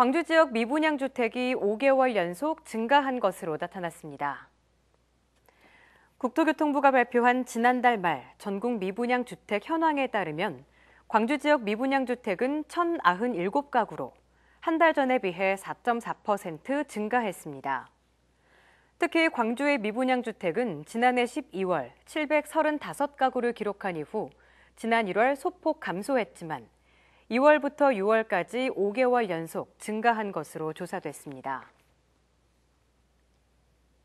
광주 지역 미분양 주택이 5개월 연속 증가한 것으로 나타났습니다. 국토교통부가 발표한 지난달 말 전국 미분양 주택 현황에 따르면 광주 지역 미분양 주택은 1,097가구로 한 달 전에 비해 4.4% 증가했습니다. 특히 광주의 미분양 주택은 지난해 12월 735가구를 기록한 이후 지난 1월 소폭 감소했지만 2월부터 6월까지 5개월 연속 증가한 것으로 조사됐습니다.